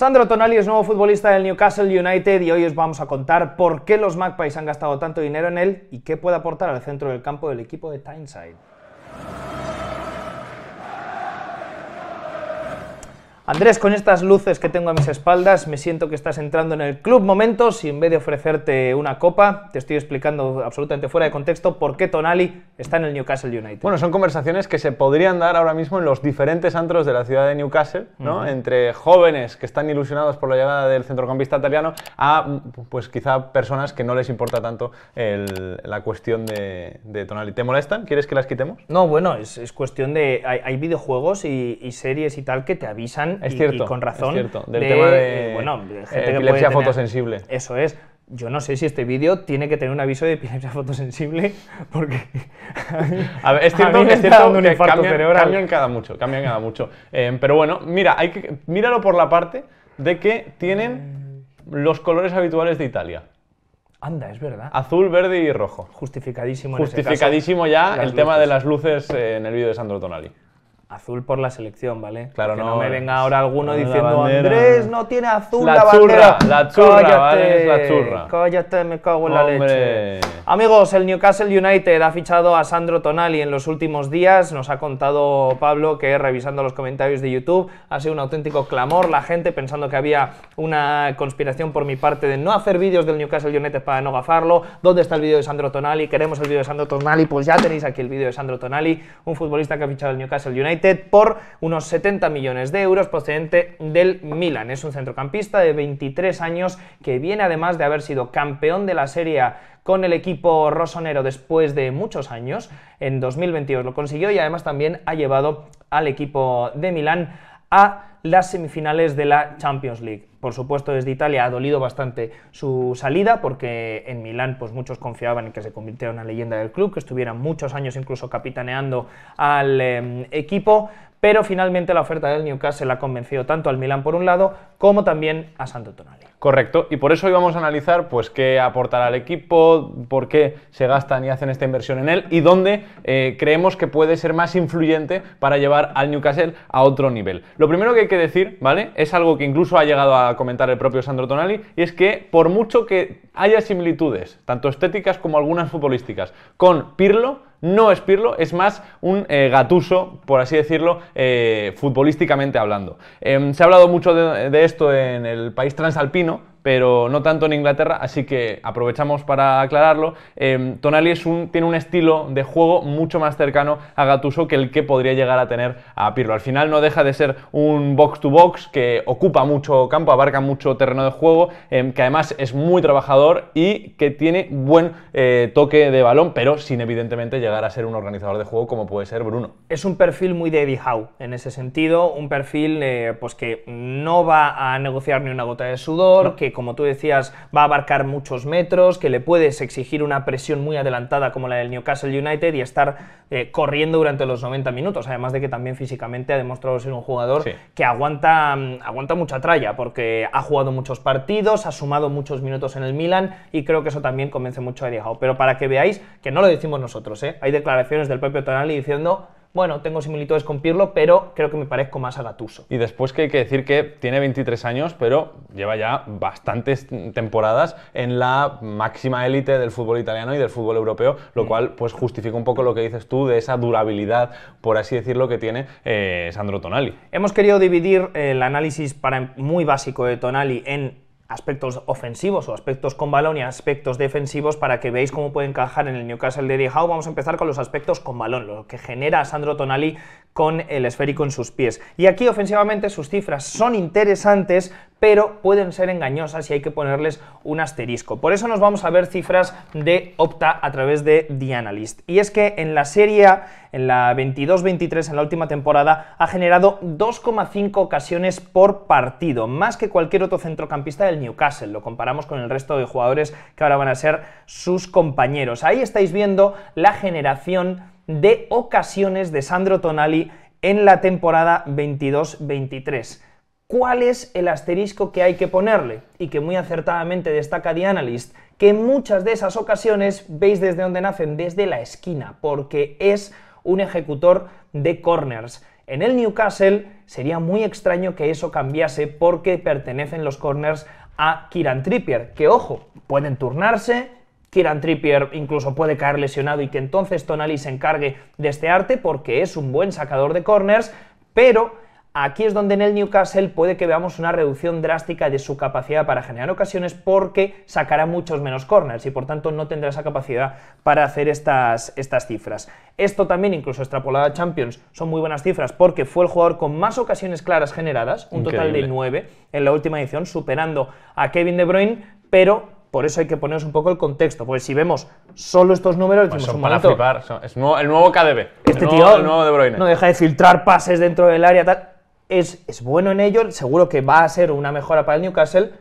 Sandro Tonali es nuevo futbolista del Newcastle United y hoy os vamos a contar por qué los Magpies han gastado tanto dinero en él y qué puede aportar al centro del campo del equipo de Tyneside. Andrés, con estas luces que tengo a mis espaldas, me siento que estás entrando en el club momentos y en vez de ofrecerte una copa, te estoy explicando absolutamente fuera de contexto por qué Tonali está en el Newcastle United. Bueno, son conversaciones que se podrían dar ahora mismo en los diferentes antros de la ciudad de Newcastle, ¿no? Entre jóvenes que están ilusionados por la llegada del centrocampista italiano a, pues quizá personas que no les importa tanto la cuestión de, Tonali. ¿Te molestan? ¿Quieres que las quitemos? No, bueno, es, cuestión de... Hay, videojuegos y series y tal que te avisan es cierto, con razón. Es cierto, del tema de, eh, epilepsia fotosensible. Eso es. Yo no sé si este vídeo tiene que tener un aviso de epilepsia fotosensible, porque. A, es cierto, es cierto cambian, cambian, cada mucho, cambian cada mucho. Eh, pero bueno, mira, hay que, míralo por la parte de que tienen eh. los colores habituales de Italia. Anda, es verdad. Azul, verde y rojo. Justificadísimo. Este Justificadísimo ya el tema de las luces en el vídeo de Sandro Tonali azul por la selección, ¿vale? Claro, que no, me eh, venga ahora alguno diciendo Andrés no tiene azul la, la bandera. la churra, cállate, la churra. Cállate, me cago en la leche. Amigos, el Newcastle United ha fichado a Sandro Tonali en los últimos días. Nos ha contado Pablo que revisando los comentarios de YouTube ha sido un auténtico clamor la gente pensando que había una conspiración por mi parte de no hacer vídeos del Newcastle United para no gafarlo. ¿Dónde está el vídeo de Sandro Tonali? Queremos el vídeo de Sandro Tonali. Pues ya tenéis aquí el vídeo de Sandro Tonali, un futbolista que ha fichado el Newcastle United por unos 70 millones de euros procedente del Milan. Es un centrocampista de 23 años que viene además de haber sido campeón de la Serie con el equipo rossonero después de muchos años. En 2022 lo consiguió y además también ha llevado al equipo de Milán a las semifinales de la Champions League. Por supuesto, desde Italia ha dolido bastante su salida, porque en Milán pues, muchos confiaban en que se convirtiera en una leyenda del club, que estuviera muchos años incluso capitaneando al em, equipo, pero finalmente la oferta del Newcastle ha convencido tanto al Milán, por un lado como también a Santo Tonali. Correcto, y por eso hoy vamos a analizar pues, qué aportará al equipo, por qué se gastan y hacen esta inversión en él y dónde eh, creemos que puede ser más influyente para llevar al Newcastle a otro nivel. Lo primero que que decir, ¿vale? Es algo que incluso ha llegado a comentar el propio Sandro Tonali, y es que por mucho que haya similitudes, tanto estéticas como algunas futbolísticas, con Pirlo, no es Pirlo, es más un eh, gatuso, por así decirlo, eh, futbolísticamente hablando. Em, se ha hablado mucho de, esto en el país transalpino, pero no tanto en Inglaterra, así que aprovechamos para aclararlo. Em, Tonali tiene un estilo de juego mucho más cercano a Gatuso que el que podría llegar a tener a Pirlo. Al final no deja de ser un box-to-box que ocupa mucho campo, abarca mucho terreno de juego, em, que además es muy trabajador y que tiene buen eh, toque de balón, pero sin evidentemente llegar a ser un organizador de juego como puede ser Bruno. Es un perfil muy de Eddie Howe, en ese sentido, un perfil eh, pues que no va a negociar ni una gota de sudor, que como tú decías va a abarcar muchos metros, que le puedes exigir una presión muy adelantada como la del Newcastle United y estar eh, corriendo durante los 90 minutos, además de que también físicamente ha demostrado ser un jugador que aguanta, mm, aguanta mucha tralla, porque ha jugado muchos partidos, ha sumado muchos minutos en el Milan y creo que eso también convence mucho a Eddie Howe. Pero para que veáis que no lo decimos nosotros, ¿eh? hay declaraciones del propio Tonali diciendo bueno, tengo similitudes con Pirlo, pero creo que me parezco más a Gatuso. Y después que hay que decir que tiene 23 años, pero lleva ya bastantes temporadas en la máxima élite del fútbol italiano y del fútbol europeo, lo cual pues justifica un poco lo que dices tú de esa durabilidad, por así decirlo, que tiene eh, Sandro Tonali. Hemos querido dividir el análisis para em, muy básico de Tonali en aspectos ofensivos o aspectos con balón y aspectos defensivos para que veáis cómo puede encajar en el Newcastle de Eddie Howe. Vamos a empezar con los aspectos con balón, lo que genera Sandro Tonali con el esférico en sus pies. Y aquí ofensivamente sus cifras son interesantes, pero pueden ser engañosas y hay que ponerles un asterisco. Por eso nos vamos a ver cifras de Opta a través de The Analyst. Y es que en la serie, en la 22-23, en la última temporada, ha generado 2,5 ocasiones por partido, más que cualquier otro centrocampista del Newcastle. Lo comparamos con el resto de jugadores que ahora van a ser sus compañeros. Ahí estáis viendo la generación de ocasiones de Sandro Tonali en la temporada 22-23 cuál es el asterisco que hay que ponerle y que muy acertadamente destaca The Analyst, que en muchas de esas ocasiones veis desde donde nacen, desde la esquina, porque es un ejecutor de corners. En el Newcastle sería muy extraño que eso cambiase porque pertenecen los corners a Kiran Trippier, que ojo, pueden turnarse, Kieran Trippier incluso puede caer lesionado y que entonces Tonali se encargue de este arte porque es un buen sacador de corners, pero Aquí es donde en el Newcastle puede que veamos una reducción drástica de su capacidad para generar ocasiones porque sacará muchos menos corners y por tanto no tendrá esa capacidad para hacer estas, estas cifras. Esto también, incluso extrapolada a Champions, son muy buenas cifras porque fue el jugador con más ocasiones claras generadas, un total de 9 en la última edición, superando a Kevin De Bruyne, pero por eso hay que ponernos un poco el contexto, porque si vemos solo estos números, pues para flipar, es el nuevo KDB. Este de Bruyne. no deja de filtrar pases dentro del área, es, bueno en ello, seguro que va a ser una mejora para el Newcastle,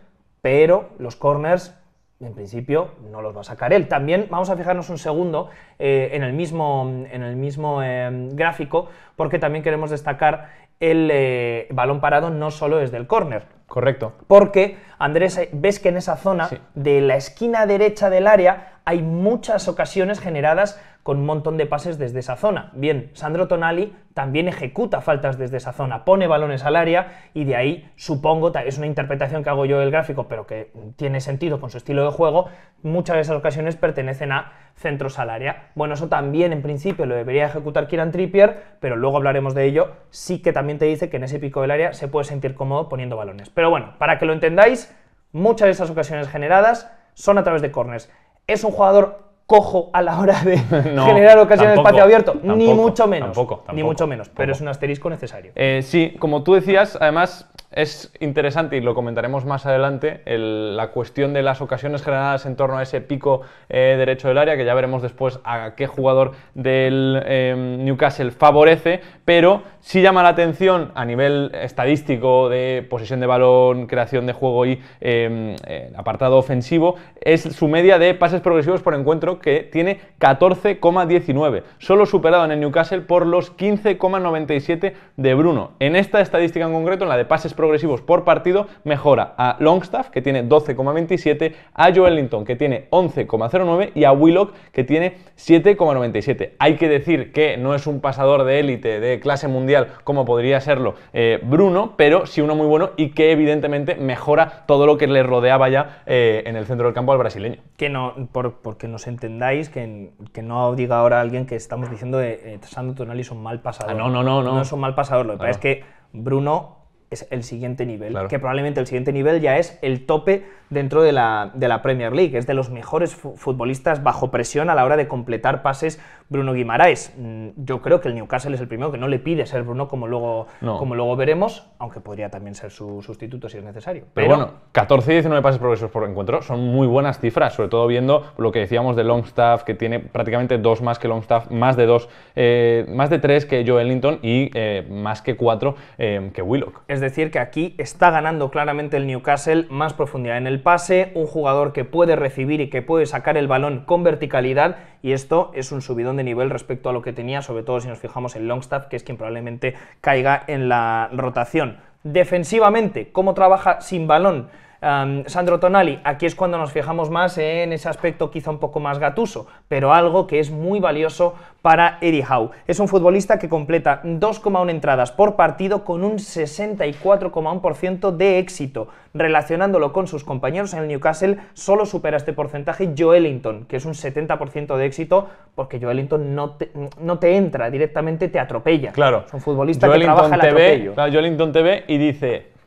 pero los corners en principio no los va a sacar él. También vamos a fijarnos un segundo eh, en el mismo, en el mismo em, gráfico, porque también queremos destacar el eh, balón parado no solo desde el corner. Correcto. Porque, Andrés, eh, ves que en esa zona de la esquina derecha del área hay muchas ocasiones generadas con un montón de pases desde esa zona. Bien, Sandro Tonali también ejecuta faltas desde esa zona, pone balones al área y de ahí, supongo, es una interpretación que hago yo del gráfico, pero que tiene sentido con su estilo de juego, muchas de esas ocasiones pertenecen a centros al área. Bueno, eso también en principio lo debería ejecutar Kieran Trippier, pero luego hablaremos de ello, sí que también te dice que en ese pico del área se puede sentir cómodo poniendo balones. Pero bueno, para que lo entendáis, muchas de esas ocasiones generadas son a través de corners. Es un jugador cojo a la hora de generar ocasiones de patio abierto, ni mucho menos. Tampoco, ni mucho menos, pero es un asterisco necesario. Eh, sí, como tú decías, además es interesante y lo comentaremos más adelante, la cuestión de las ocasiones generadas en torno a ese pico eh, derecho del área, que ya veremos después a qué jugador del em, Newcastle favorece, pero sí llama la atención a nivel estadístico de posesión de balón, creación de juego y em, eh, apartado ofensivo, es su media de pases progresivos por encuentro que tiene 14,19, solo superado en el Newcastle por los 15,97 de Bruno. En esta estadística en concreto, en la de pases progresivos por partido, mejora a Longstaff, que tiene 12,27, a Joelinton, que tiene 11,09 y a Willock, que tiene 7,97. Hay que decir que no es un pasador de élite, de clase mundial, como podría serlo eh, Bruno, pero sí uno muy bueno y que evidentemente mejora todo lo que le rodeaba ya eh, en el centro del campo al brasileño que no, por, porque nos entendáis, que, que, no diga ahora alguien que estamos diciendo que eh, Sandro Tonali es mal pasador. Ah, no, no, no, no. No es un mal pasador, lo que pasa es que Bruno es el siguiente nivel, que probablemente el siguiente nivel ya es el tope dentro de la, de la Premier League, es de los mejores futbolistas bajo presión a la hora de completar pases Bruno Guimaraes. Mm, yo creo que el Newcastle es el primero que no le pide ser Bruno como luego, como luego veremos, aunque podría también ser su sustituto si es necesario. Pero, bueno, 14 y 19 pases progresos por encuentro son muy buenas cifras, sobre todo viendo lo que decíamos de Longstaff, que tiene prácticamente dos más que Longstaff, más de dos, eh, más de tres que Joe Ellington y eh, más que cuatro eh, que Willock. Es decir, que aquí está ganando claramente el Newcastle más profundidad en el pase, un jugador que puede recibir y que puede sacar el balón con verticalidad y esto es un subidón de nivel respecto a lo que tenía, sobre todo si nos fijamos en Longstaff, que es quien probablemente caiga en la rotación. Defensivamente, ¿cómo trabaja sin balón? Sandro Tonali, aquí es cuando nos fijamos más en ese aspecto quizá un poco más gatuso, pero algo que es muy valioso para Eddie Howe. Es un futbolista que completa 2,1 entradas por partido con un 64,1% de éxito. Relacionándolo con sus compañeros en el Newcastle, solo supera este porcentaje Joelinton, que es un 70% de éxito, porque Joelinton no te, no te entra, directamente te atropella. Claro. Es un futbolista que trabaja el atropello. TV, te ve y dice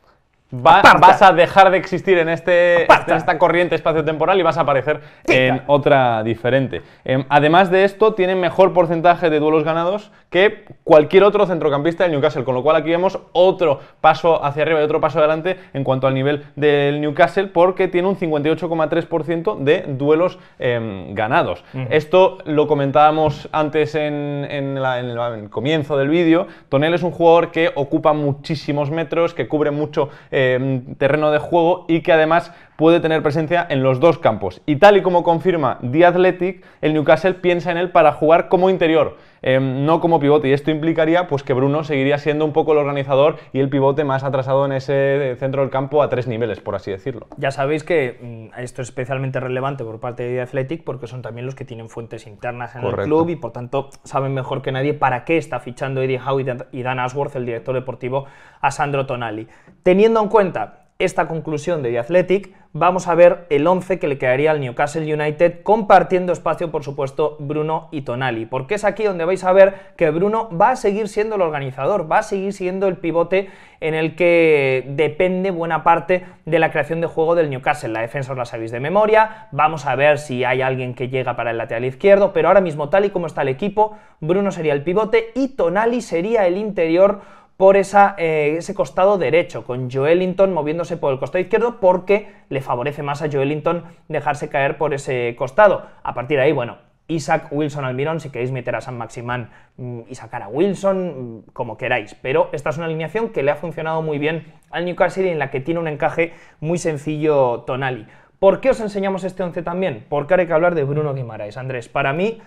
vas a dejar de existir en, este, esta corriente espacio-temporal y vas a aparecer en otra diferente. Em, además de esto, tiene mejor porcentaje de duelos ganados que cualquier otro centrocampista del Newcastle, con lo cual aquí vemos otro paso hacia arriba y otro paso adelante en cuanto al nivel del Newcastle, porque tiene un 58,3% de duelos em, ganados. Esto lo comentábamos antes en, el comienzo del vídeo. Tonel es un jugador que ocupa muchísimos metros, que cubre mucho... Eh, eh, terreno de juego y que además puede tener presencia en los dos campos. Y tal y como confirma The Athletic, el Newcastle piensa en él para jugar como interior, em, no como pivote. Y esto implicaría pues, que Bruno seguiría siendo un poco el organizador y el pivote más atrasado en ese centro del campo a tres niveles, por así decirlo. Ya sabéis que mm, esto es especialmente relevante por parte de The Athletic porque son también los que tienen fuentes internas en el club y por tanto saben mejor que nadie para qué está fichando Eddie Howe y Dan Ashworth, el director deportivo, a Sandro Tonali. Teniendo en cuenta esta conclusión de The Athletic, vamos a ver el 11 que le quedaría al Newcastle United, compartiendo espacio, por supuesto, Bruno y Tonali, porque es aquí donde vais a ver que Bruno va a seguir siendo el organizador, va a seguir siendo el pivote en el que depende buena parte de la creación de juego del Newcastle. La defensa os la sabéis de memoria, vamos a ver si hay alguien que llega para el lateral izquierdo, pero ahora mismo, tal y como está el equipo, Bruno sería el pivote y Tonali sería el interior por eh, ese costado derecho, con Joelinton moviéndose por el costado izquierdo porque le favorece más a Joelinton dejarse caer por ese costado. A partir de ahí, bueno, Isaac Wilson Almirón, si queréis meter a San Maximán mm, y sacar a Wilson, mm, como queráis. Pero esta es una alineación que le ha funcionado muy bien al Newcastle y en la que tiene un encaje muy sencillo Tonali. ¿Por qué os enseñamos este 11 también? Porque ahora hay que hablar de Bruno Guimaraes. Andrés, para mí,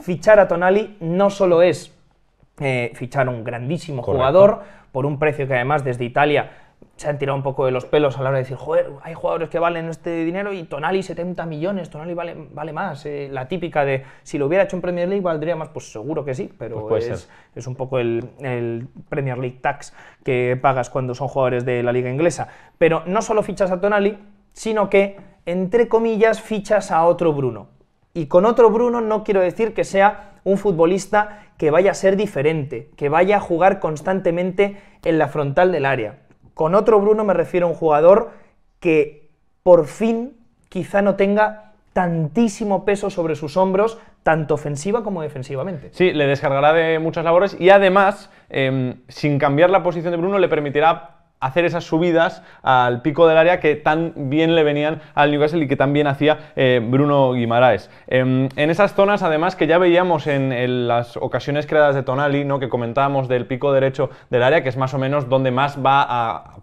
fichar a Tonali no solo es eh, fichar un grandísimo jugador por un precio que además desde Italia se han tirado un poco de los pelos a la hora de decir, joder, hay jugadores que valen este dinero y Tonali 70 millones, Tonali vale, vale más. Eh, la típica de, si lo hubiera hecho en Premier League, ¿valdría más? Pues seguro que sí, pero pues es, un poco el, el, Premier League tax que pagas cuando son jugadores de la liga inglesa. Pero no solo fichas a Tonali, sino que, entre comillas, fichas a otro Bruno. Y con otro Bruno no quiero decir que sea un futbolista que vaya a ser diferente, que vaya a jugar constantemente en la frontal del área. Con otro Bruno me refiero a un jugador que por fin quizá no tenga tantísimo peso sobre sus hombros, tanto ofensiva como defensivamente. Sí, le descargará de muchas labores y además, em, sin cambiar la posición de Bruno, le permitirá hacer esas subidas al pico del área que tan bien le venían al Newcastle y que tan bien hacía eh, Bruno Guimaraes. Em, en esas zonas, además, que ya veíamos en, las ocasiones creadas de Tonali, ¿no? que comentábamos del pico derecho del área, que es más o menos donde más va a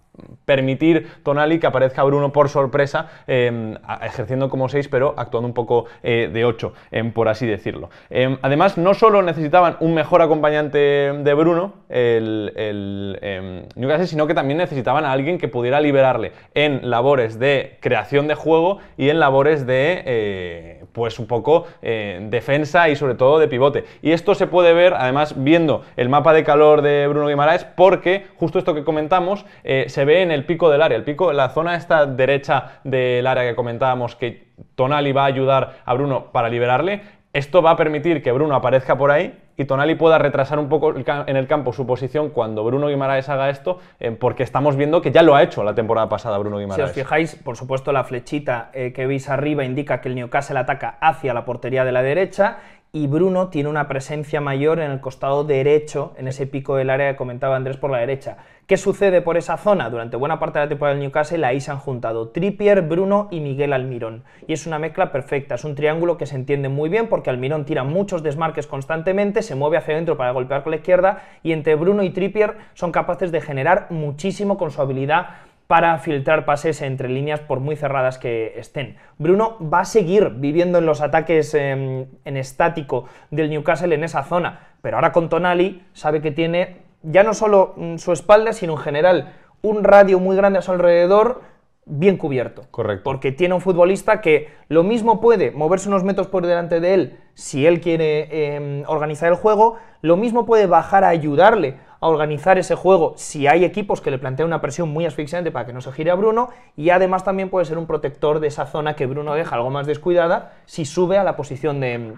permitir Tonali que aparezca Bruno por sorpresa, em, ejerciendo como 6, pero actuando un poco eh, de 8, em, por así decirlo. Em, además, no solo necesitaban un mejor acompañante de Bruno, el, el Newcastle, sino que también necesitaban a alguien que pudiera liberarle en labores de creación de juego y en labores de, eh, pues un poco, eh, defensa y sobre todo de pivote. Y esto se puede ver, además, viendo el mapa de calor de Bruno Guimaraes, porque justo esto que comentamos se ve en el pico del área. El pico, la zona esta derecha del área que comentábamos que Tonali va a ayudar a Bruno para liberarle. Esto va a permitir que Bruno aparezca por ahí y Tonali pueda retrasar un poco en el campo su posición cuando Bruno Guimaraes haga esto, eh, porque estamos viendo que ya lo ha hecho la temporada pasada Bruno Guimaraes. Si os fijáis, por supuesto, la flechita eh, que veis arriba indica que el Newcastle ataca hacia la portería de la derecha y Bruno tiene una presencia mayor en el costado derecho, en ese pico del área que comentaba Andrés por la derecha. ¿Qué sucede por esa zona? Durante buena parte de la temporada del Newcastle ahí se han juntado Trippier, Bruno y Miguel Almirón. Y es una mezcla perfecta, es un triángulo que se entiende muy bien porque Almirón tira muchos desmarques constantemente, se mueve hacia adentro para golpear con la izquierda y entre Bruno y Trippier son capaces de generar muchísimo con su habilidad para filtrar pases entre líneas por muy cerradas que estén. Bruno va a seguir viviendo en los ataques em, en estático del Newcastle en esa zona, pero ahora con Tonali sabe que tiene ya no solo mm, su espalda, sino en general un radio muy grande a su alrededor bien cubierto. Correcto. Porque tiene un futbolista que lo mismo puede moverse unos metros por delante de él si él quiere em, organizar el juego, lo mismo puede bajar a ayudarle organizar ese juego si hay equipos que le plantean una presión muy asfixiante para que no se gire a Bruno y además también puede ser un protector de esa zona que Bruno deja algo más descuidada si sube a la posición de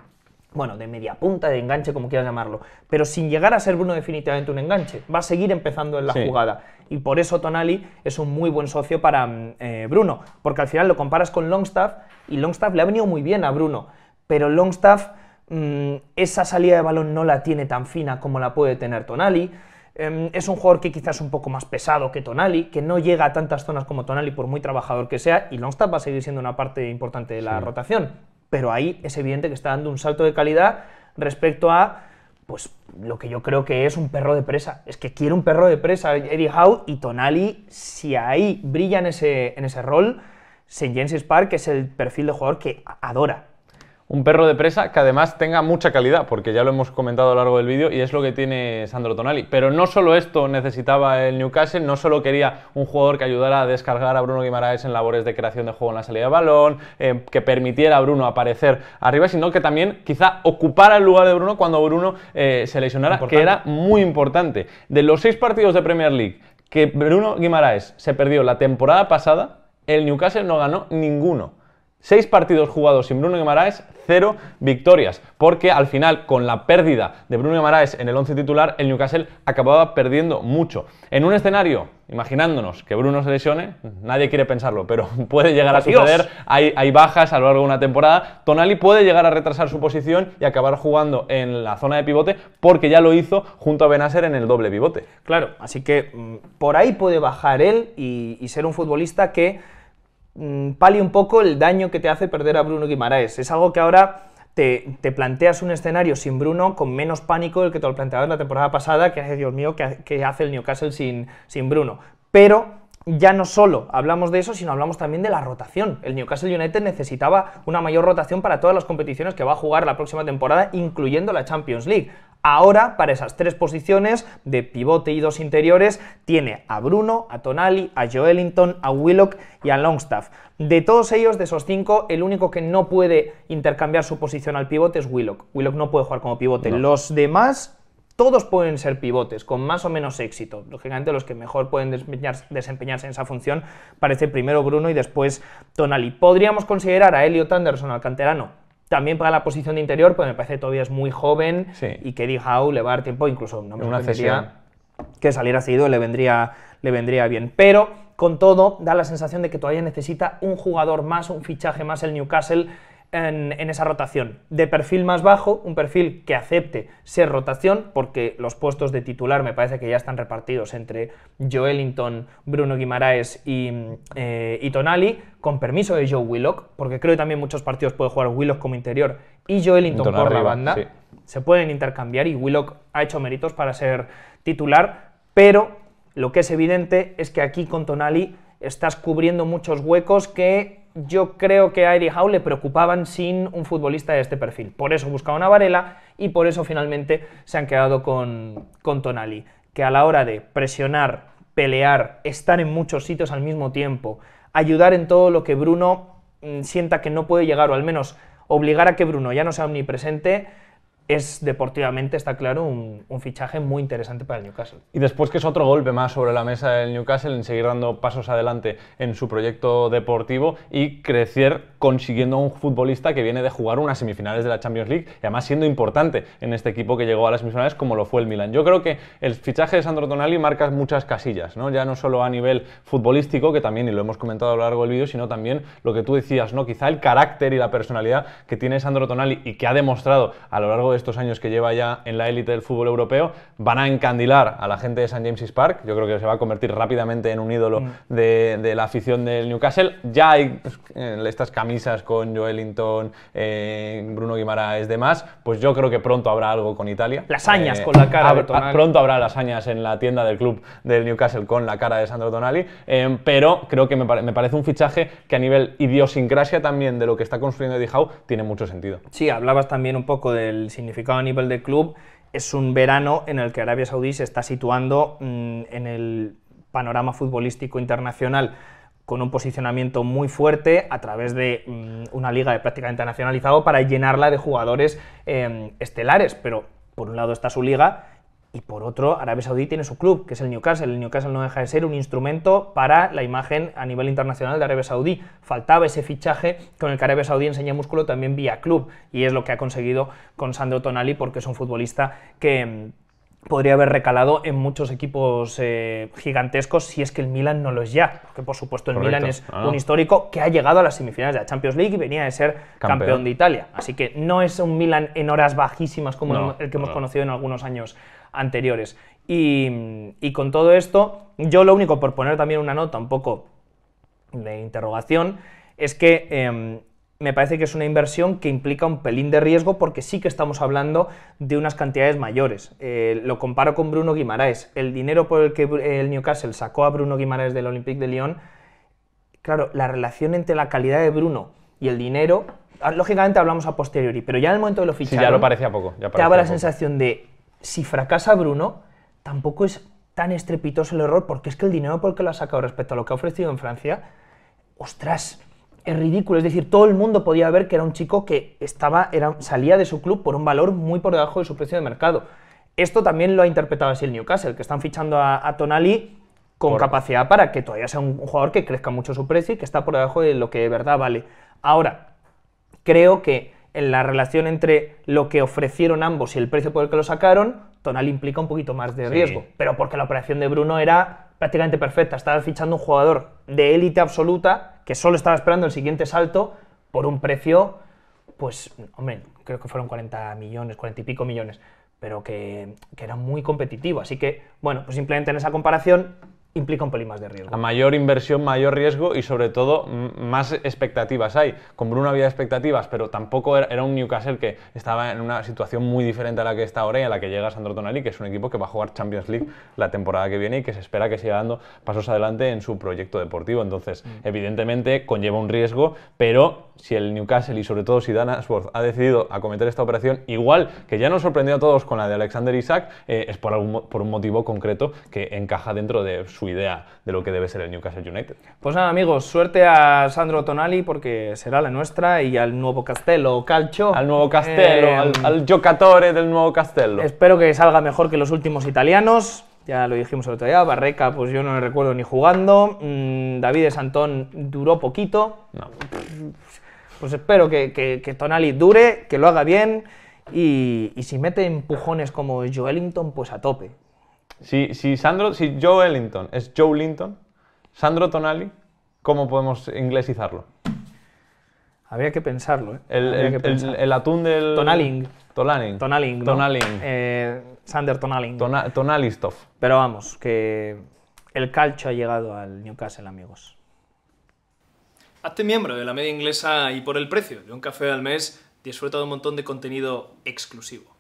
bueno, de media punta, de enganche, como quieras llamarlo, pero sin llegar a ser Bruno definitivamente un enganche, va a seguir empezando en la jugada. Y por eso Tonali es un muy buen socio para mm, eh, Bruno, porque al final lo comparas con Longstaff y Longstaff le ha venido muy bien a Bruno, pero Longstaff mm, esa salida de balón no la tiene tan fina como la puede tener Tonali. Em, es un jugador que quizás es un poco más pesado que Tonali, que no llega a tantas zonas como Tonali por muy trabajador que sea, y Longstaff va a seguir siendo una parte importante de la rotación. Pero ahí es evidente que está dando un salto de calidad respecto a pues lo que yo creo que es un perro de presa. Es que quiere un perro de presa Eddie Howe y Tonali, si ahí brilla en ese, rol, St. James' Park es el perfil de jugador que adora un perro de presa que además tenga mucha calidad, porque ya lo hemos comentado a lo largo del vídeo y es lo que tiene Sandro Tonali. Pero no solo esto necesitaba el Newcastle, no solo quería un jugador que ayudara a descargar a Bruno Guimaraes en labores de creación de juego en la salida de balón, eh, que permitiera a Bruno aparecer arriba, sino que también quizá ocupara el lugar de Bruno cuando Bruno eh, se lesionara, que era muy importante. De los seis partidos de Premier League que Bruno Guimaraes se perdió la temporada pasada, el Newcastle no ganó ninguno. Seis partidos jugados sin Bruno Guimaraes, cero victorias, porque al final con la pérdida de Bruno Maraes en el 11 titular, el Newcastle acababa perdiendo mucho. En un escenario imaginándonos que Bruno se lesione, nadie quiere pensarlo, pero puede llegar a suceder, hay, bajas a lo largo de una temporada, Tonali puede llegar a retrasar su posición y acabar jugando en la zona de pivote porque ya lo hizo junto a Benasser en el doble pivote. Claro, así que mm, por ahí puede bajar él y ser un futbolista que Mm, pali un poco el daño que te hace perder a Bruno Guimaraes. Es algo que ahora te, planteas un escenario sin Bruno con menos pánico del que te lo en la temporada pasada, que, Dios mío, que, hace el Newcastle sin, sin Bruno. Pero ya no solo hablamos de eso, sino hablamos también de la rotación. El Newcastle United necesitaba una mayor rotación para todas las competiciones que va a jugar la próxima temporada, incluyendo la Champions League. Ahora, para esas tres posiciones de pivote y dos interiores, tiene a Bruno, a Tonali, a Ellington, a Willock y a Longstaff. De todos ellos, de esos cinco, el único que no puede intercambiar su posición al pivote es Willock. Willock no puede jugar como pivote. Los demás todos pueden ser pivotes, con más o menos éxito. Lógicamente, los que mejor pueden desempeñarse en esa función parece primero Bruno y después Tonali. ¿Podríamos considerar a Elliot Anderson al canterano? También para la posición de interior, pues me parece que todavía es muy joven y que Eddie Howe le va a dar tiempo, incluso no me una que que saliera cedido le vendría, le vendría bien. Pero con todo, da la sensación de que todavía necesita un jugador más, un fichaje más el Newcastle en, esa rotación. De perfil más bajo, un perfil que acepte ser rotación, porque los puestos de titular me parece que ya están repartidos entre Ellington, Bruno Guimaraes eh, y, Tonali, con permiso de Joe Willock, porque creo que también muchos partidos puede jugar Willock como interior y Joelinton por la banda. Se pueden intercambiar y Willock ha hecho méritos para ser titular, pero lo que es evidente es que aquí con Tonali estás cubriendo muchos huecos que yo creo que a Eddie Howe le preocupaban sin un futbolista de este perfil. Por eso buscaba a Varela y por eso finalmente se han quedado con, con Tonali, que a la hora de presionar, pelear, estar en muchos sitios al mismo tiempo, ayudar en todo lo que Bruno mm, sienta que no puede llegar, o al menos obligar a que Bruno ya no sea omnipresente, es deportivamente, está claro, un, fichaje muy interesante para el Newcastle. Y después que es otro golpe más sobre la mesa del Newcastle en seguir dando pasos adelante en su proyecto deportivo y crecer consiguiendo un futbolista que viene de jugar unas semifinales de la Champions League y además siendo importante en este equipo que llegó a las semifinales como lo fue el Milan. Yo creo que el fichaje de Sandro Tonali marca muchas casillas, ¿no? ya no solo a nivel futbolístico, que también, lo hemos comentado a lo largo del vídeo, sino también lo que tú decías, ¿no? quizá el carácter y la personalidad que tiene Sandro Tonali y que ha demostrado a lo largo de estos años que lleva ya en la élite del fútbol europeo, van a encandilar a la gente de St. James's Park. Yo creo que se va a convertir rápidamente en un ídolo mm. de, la afición del Newcastle. Ya hay pues, estas camisas con Joelinton, eh, Bruno Guimaraes, demás. Pues yo creo que pronto habrá algo con Italia. Las eh, con la cara. Ah, pronto habrá lasañas en la tienda del club del Newcastle con la cara de Sandro Tonali. Eh, pero creo que me, parece un fichaje que a nivel idiosincrasia también de lo que está construyendo Eddie Howe tiene mucho sentido. Sí, hablabas también un poco del significado significado a nivel de club, es un verano en el que Arabia Saudí se está situando mm, en el panorama futbolístico internacional con un posicionamiento muy fuerte a través de mm, una liga de práctica internacionalizado para llenarla de jugadores em, estelares. Pero por un lado está su liga y por otro, Arabia Saudí tiene su club, que es el Newcastle. El Newcastle no deja de ser un instrumento para la imagen a nivel internacional de Arabia Saudí. Faltaba ese fichaje con el que Arabia Saudí enseña músculo también vía club. Y es lo que ha conseguido con Sandro Tonali, porque es un futbolista que mm, podría haber recalado en muchos equipos eh, gigantescos si es que el Milan no lo es ya. Porque, por supuesto, el Milan es ah. un histórico que ha llegado a las semifinales de la Champions League y venía de ser campeón, de Italia. Así que no es un Milan en horas bajísimas como el que hemos conocido en algunos años anteriores. Y, con todo esto, yo lo único, por poner también una nota un poco de interrogación, es que em, me parece que es una inversión que implica un pelín de riesgo porque sí que estamos hablando de unas cantidades mayores. Eh, lo comparo con Bruno Guimaraes. El dinero por el que el Newcastle sacó a Bruno Guimaraes del Olympique de Lyon, claro, la relación entre la calidad de Bruno y el dinero, ah, lógicamente hablamos a posteriori, pero ya en el momento de lo ficharon, ya lo parecía poco. Ya parecía te daba la sensación de si fracasa Bruno, tampoco es tan estrepitoso el error, porque es que el dinero por el que lo ha sacado respecto a lo que ha ofrecido en Francia, ostras, es ridículo. Es decir, todo el mundo podía ver que era un chico que estaba, era, salía de su club por un valor muy por debajo de su precio de mercado. Esto también lo ha interpretado así el Newcastle, que están fichando a, Tonali con capacidad para que todavía sea un jugador que crezca mucho su precio y que está por debajo de lo que de verdad vale. Ahora, creo que en la relación entre lo que ofrecieron ambos y el precio por el que lo sacaron, Tonal implica un poquito más de riesgo. Pero porque la operación de Bruno era prácticamente perfecta. Estaba fichando un jugador de élite absoluta que solo estaba esperando el siguiente salto por un precio, pues, hombre, creo que fueron 40 millones, 40 y pico millones, pero que, que era muy competitivo. Así que, bueno, pues simplemente en esa comparación implica un pelín más de riesgo. A mayor inversión, mayor riesgo y sobre todo más expectativas hay. Con Bruno había expectativas, pero tampoco era, un Newcastle que estaba en una situación muy diferente a la que está ahora y a la que llega Sandro Tonali, que es un equipo que va a jugar Champions League la temporada que viene y que se espera que siga dando pasos adelante en su proyecto deportivo. Entonces, mm. evidentemente conlleva un riesgo, pero si el Newcastle y sobre todo si Dan Ashworth ha decidido acometer esta operación, igual que ya nos sorprendió a todos con la de Alexander Isaac, eh, es por, por un motivo concreto que encaja dentro de su su idea de lo que debe ser el Newcastle United. Pues nada, amigos, suerte a Sandro Tonali porque será la nuestra y al nuevo Castello Calcio. Al nuevo Castello, al, eh, Giocatore del nuevo Castello. Espero que salga mejor que los últimos italianos. Ya lo dijimos el otro día, Barreca, pues yo no le recuerdo ni jugando. Mm, David de Santón duró poquito. Pues espero que, Tonali dure, que lo haga bien. Y, y, si mete empujones como Joelinton, pues a tope. Si, Sandro, si Joe Ellington es Joe Linton, Sandro Tonali, ¿cómo podemos inglesizarlo? Había que pensarlo, ¿eh? El, atún del... Tonaling. Tonaling. Tonaling. Eh, Sander Tonaling. Tona, Pero vamos, que el calcho ha llegado al Newcastle, amigos. Hazte miembro de la media inglesa y por el precio de un café al mes disfruta de un montón de contenido exclusivo.